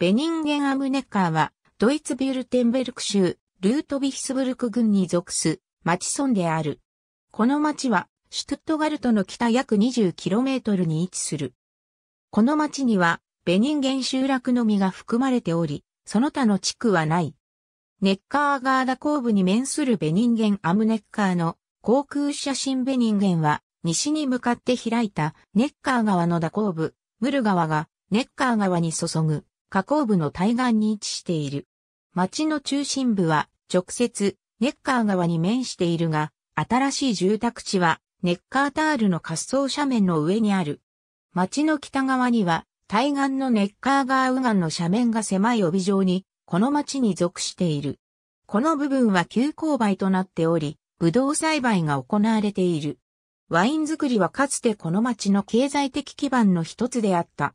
ベニンゲンアムネッカーは、ドイツビュルテンベルク州、ルートビヒスブルク郡に属す、町村である。この町は、シュトゥットガルトの北約 20km に位置する。この町には、ベニンゲン集落のみが含まれており、その他の地区はない。ネッカーガーダ後部に面するベニンゲンアムネッカーの航空写真ベニンゲンは、西に向かって開いたネッカー川の蛇行部、ムル川がネッカー川に注ぐ。河口部の対岸に位置している。町の中心部は直接ネッカー川に面しているが、新しい住宅地はネッカータールの滑走斜面の上にある。町の北側には対岸のネッカー川右岸の斜面が狭い帯状に、この町に属している。この部分は急勾配となっており、ブドウ栽培が行われている。ワイン作りはかつてこの町の経済的基盤の一つであった。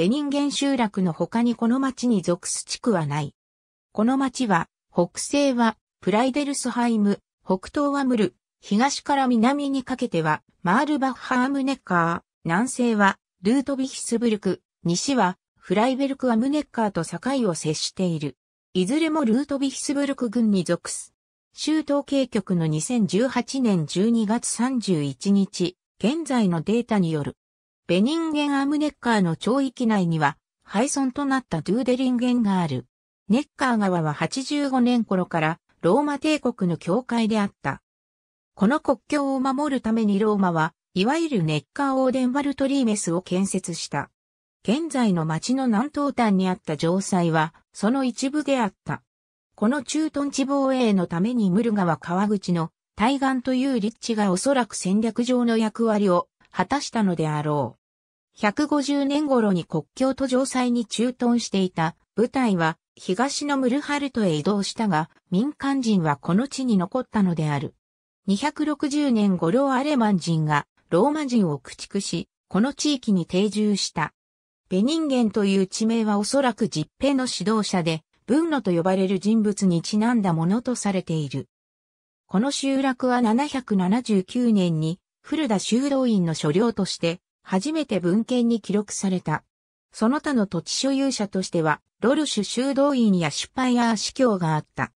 ベニンゲン集落の他にこの町に属す地区はない。この町は、北西はプライデルスハイム、北東はムル、東から南にかけてはマールバッハームネッカー、南西はルートビヒスブルク、西はフライベルクアムネッカーと境を接している。いずれもルートビヒスブルク郡に属す。州統計局の2018年12月31日、現在のデータによるベニンゲンアムネッカーの町域内には、廃村となったドゥーデリンゲンがある。ネッカー川は85年頃からローマ帝国の境界であった。この国境を守るためにローマは、いわゆるネッカーオーデンバルトリーメスを建設した。現在の町の南東端にあった城塞は、その一部であった。この中屯地防衛のためにムル川川口の対岸という立地がおそらく戦略上の役割を果たしたのであろう。150年頃に国境と城塞に駐屯していた部隊は東のムルハルトへ移動したが、民間人はこの地に残ったのである。260年頃アレマン人がローマ人を駆逐し、この地域に定住した。ベニンゲンという地名はおそらく実兵の指導者で、文ノと呼ばれる人物にちなんだものとされている。この集落は779年に古田修道院の所領として初めて文献に記録された。その他の土地所有者としては、ロルシュ修道院やシュパイアー司教があった。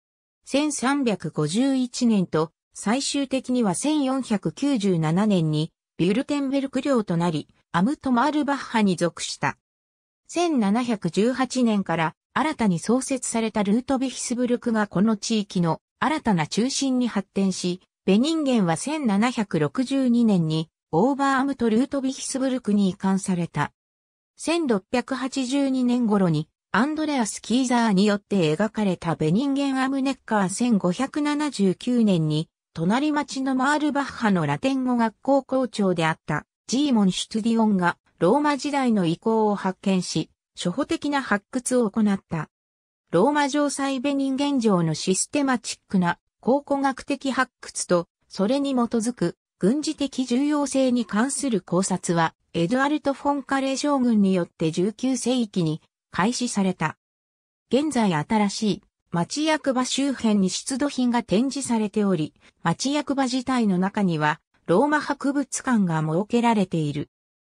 1351年と、最終的には1497年に、ビュルテンベルク領となり、アムトマールバッハに属した。1718年から新たに創設されたルートビィヒスブルクがこの地域の新たな中心に発展し、ベニンゲンは1762年にオーバーアムとルートヴィヒスブルクに移管された。1682年頃にアンドレアス・キーザーによって描かれたベニンゲン・アムネッカー1579年に隣町のマールバッハのラテン語学校校長であったジーモン・シュトゥディオンがローマ時代の遺構を発見し、初歩的な発掘を行った。ローマ城塞ベニンゲン城のシステマチックな考古学的発掘と、それに基づく軍事的重要性に関する考察は、エドアルト・フォンカレ将軍によって19世紀に開始された。現在新しい町役場周辺に出土品が展示されており、町役場自体の中には、ローマ博物館が設けられている。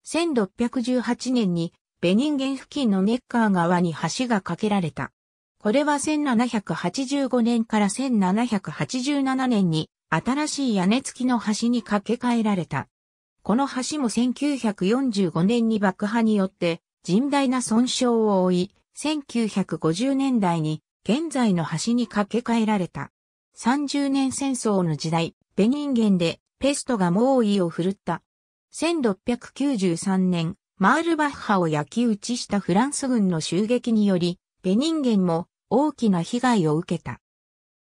1618年にベニンゲン付近のネッカー川に橋が架けられた。これは1785年から1787年に新しい屋根付きの橋に架け替えられた。この橋も1945年に爆破によって甚大な損傷を負い、1950年代に現在の橋に架け替えられた。30年戦争の時代、ベニンゲンでペストが猛威を振るった。1693年、マールバッハを焼き打ちしたフランス軍の襲撃により、ベニンゲンも大きな被害を受けた。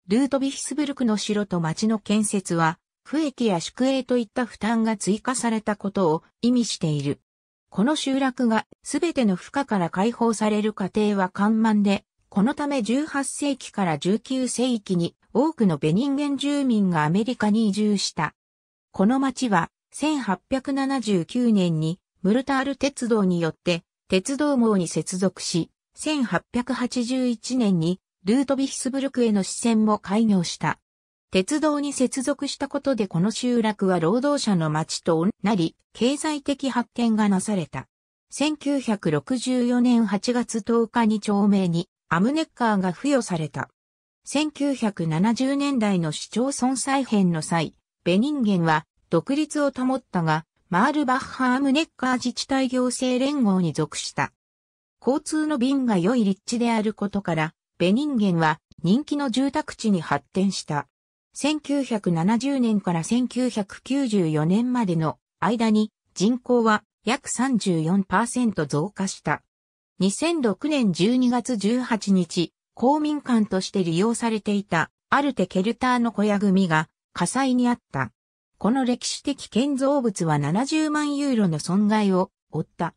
ルートビヒスブルクの城と町の建設は、不益や宿営といった負担が追加されたことを意味している。この集落が全ての負荷から解放される過程は緩慢で、このため18世紀から19世紀に多くのベニンゲン住民がアメリカに移住した。この町は1879年にムルタール鉄道によって鉄道網に接続し、1881年にルートヴィヒスブルクへの支線も開業した。鉄道に接続したことでこの集落は労働者の町となり、経済的発展がなされた。1964年8月10日に町名にアムネッカーが付与された。1970年代の市町村再編の際、ベニンゲンは独立を保ったが、マールバッハアムネッカー自治体行政連合に属した。交通の便が良い立地であることから、ベニンゲンは人気の住宅地に発展した。1970年から1994年までの間に人口は約34%増加した。2006年12月18日、公民館として利用されていたアルテ・ケルターの小屋組が火災にあった。この歴史的建造物は70万ユーロの損害を負った。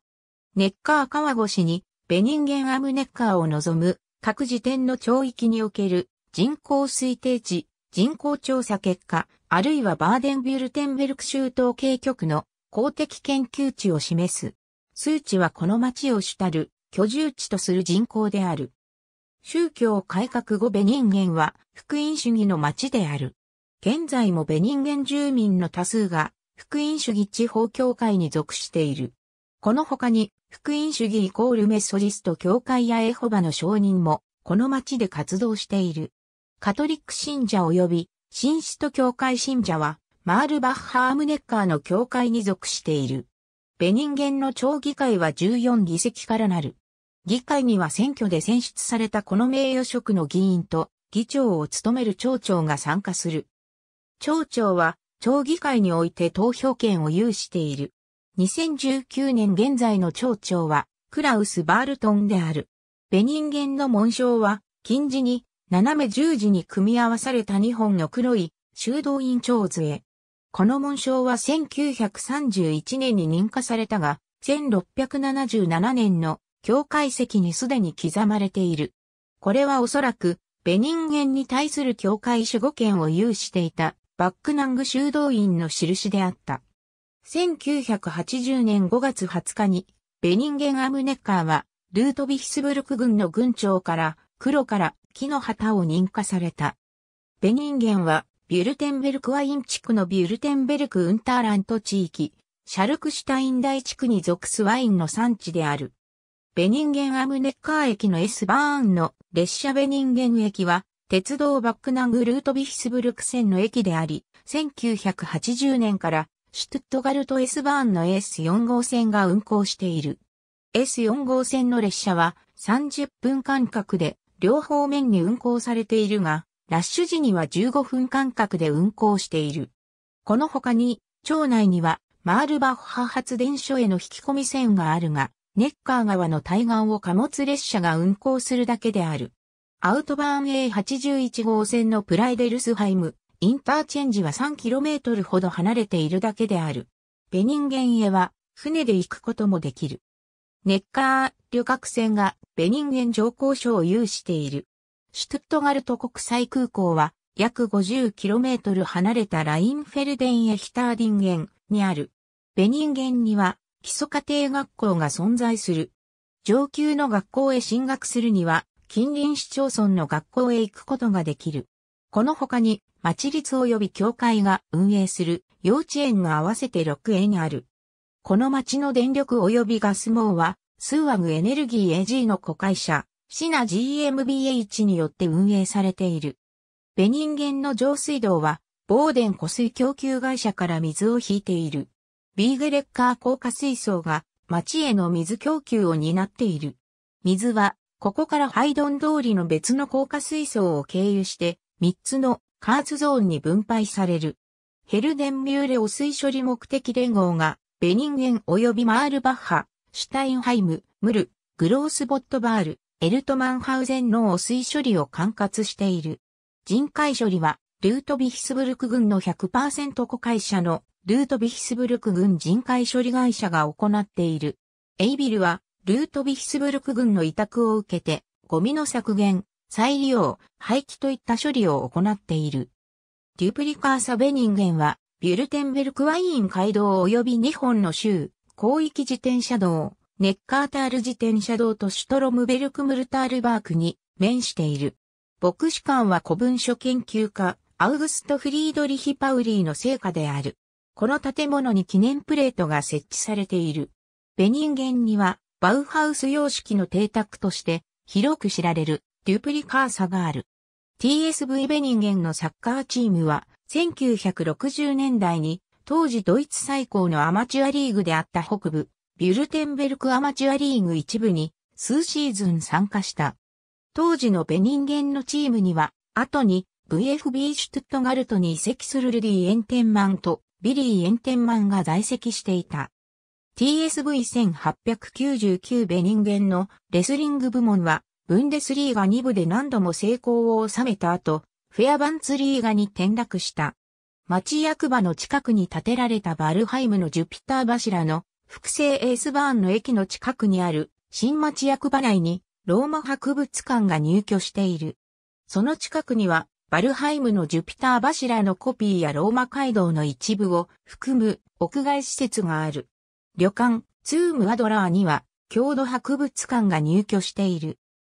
ネッカー川越しにベニンゲンアムネッカーを望む各時点の町域における人口推定値、人口調査結果、あるいはバーデンビュルテンベルク州統計局の公的研究値を示す。数値はこの町を主たる居住地とする人口である。宗教改革後ベニンゲンは福音主義の町である。現在もベニンゲン住民の多数が福音主義地方協会に属している。この他に福音主義イコールメソジスト教会やエホバの証人も、この町で活動している。カトリック信者及び、新使徒教会信者は、マールバッハームネッカーの教会に属している。ベニンゲンの町議会は14議席からなる。議会には選挙で選出されたこの名誉職の議員と議長を務める町長が参加する。町長は町議会において投票権を有している。2019年現在の町長は、クラウス・バールトンである。ベニンゲンの紋章は、近似に、斜め十字に組み合わされた2本の黒い修道院長杖。この紋章は1931年に認可されたが、1677年の教会石にすでに刻まれている。これはおそらく、ベニンゲンに対する教会守護権を有していたバックナング修道院の印であった。1980年5月20日に、ベニンゲン・アムネッカーは、ルートビィヒスブルク軍の軍長から、黒から木の旗を認可された。ベニンゲンは、ビュルテンベルクワイン地区のビュルテンベルク・ウンターラント地域、シャルクシュタイン大地区に属すワインの産地である。ベニンゲン・アムネッカー駅の S バーンの列車ベニンゲン駅は、鉄道バックナングルートビィヒスブルク線の駅であり、1980年からシュトゥットガルト S バーンの S4 号線が運行している。S4 号線の列車は30分間隔で両方面に運行されているが、ラッシュ時には15分間隔で運行している。この他に、町内にはマールバッハ発電所への引き込み線があるが、ネッカー川の対岸を貨物列車が運行するだけである。アウトバーン A81 号線のプライデルスハイム、インターチェンジは 3km ほど離れているだけである。ベニンゲンへは船で行くこともできる。ネッカー旅客船がベニンゲン乗降所を有している。シュトゥットガルト国際空港は約 50km 離れたラインフェルデンエヒターディンゲンにある。ベニンゲンには基礎家庭学校が存在する。上級の学校へ進学するには近隣市町村の学校へ行くことができる。この他に、町立及び協会が運営する幼稚園が合わせて6園ある。この町の電力及びガス網は、スーアグエネルギー AG の子会社、シナ GmbH によって運営されている。ベニンゲンの上水道は、ボーデン湖水供給会社から水を引いている。ビーグレッカー高架水槽が町への水供給を担っている。水は、ここからハイドン通りの別の高架水槽を経由して、3つの加圧ゾーンに分配される。ヘルデンミューレ汚水処理目的連合が、ベニンゲン及びマールバッハ、シュタインハイム、ムル、グロースボットバール、エルトマンハウゼンの汚水処理を管轄している。人海処理は、ルートビヒスブルク軍の100%子会社のルートビヒスブルク軍人海処理会社が行っている。エイビルは、ルートビヒスブルク軍の委託を受けて、ゴミの削減、再利用、廃棄といった処理を行っている。デュプリカーサベニンゲンは、ビュルテンベルクワイン街道及び2本の州、広域自転車道、ネッカータール自転車道とシュトロムベルクムルタールバークに面している。牧師館は古文書研究家、アウグスト・フリードリヒ・パウリーの成果である。この建物に記念プレートが設置されている。ベニンゲンには、バウハウス様式の邸宅として、広く知られる。デュプリカーサがある。TSV ベニンゲンのサッカーチームは、1960年代に、当時ドイツ最高のアマチュアリーグであった北部、ビュルテンベルクアマチュアリーグ一部に、数シーズン参加した。当時のベニンゲンのチームには、後に VFB シュトゥットガルトに移籍するルディ・エンテンマンとビリー・エンテンマンが在籍していた。TSV1899 ベニンゲンのレスリング部門はブンデスリーガ2部で何度も成功を収めた後、フェアバンツリーガに転落した。町役場の近くに建てられたバルハイムのジュピター柱の複製エースバーンの駅の近くにある新町役場内にローマ博物館が入居している。その近くにはバルハイムのジュピター柱のコピーやローマ街道の一部を含む屋外施設がある。旅館ツームアドラーには郷土博物館が入居している。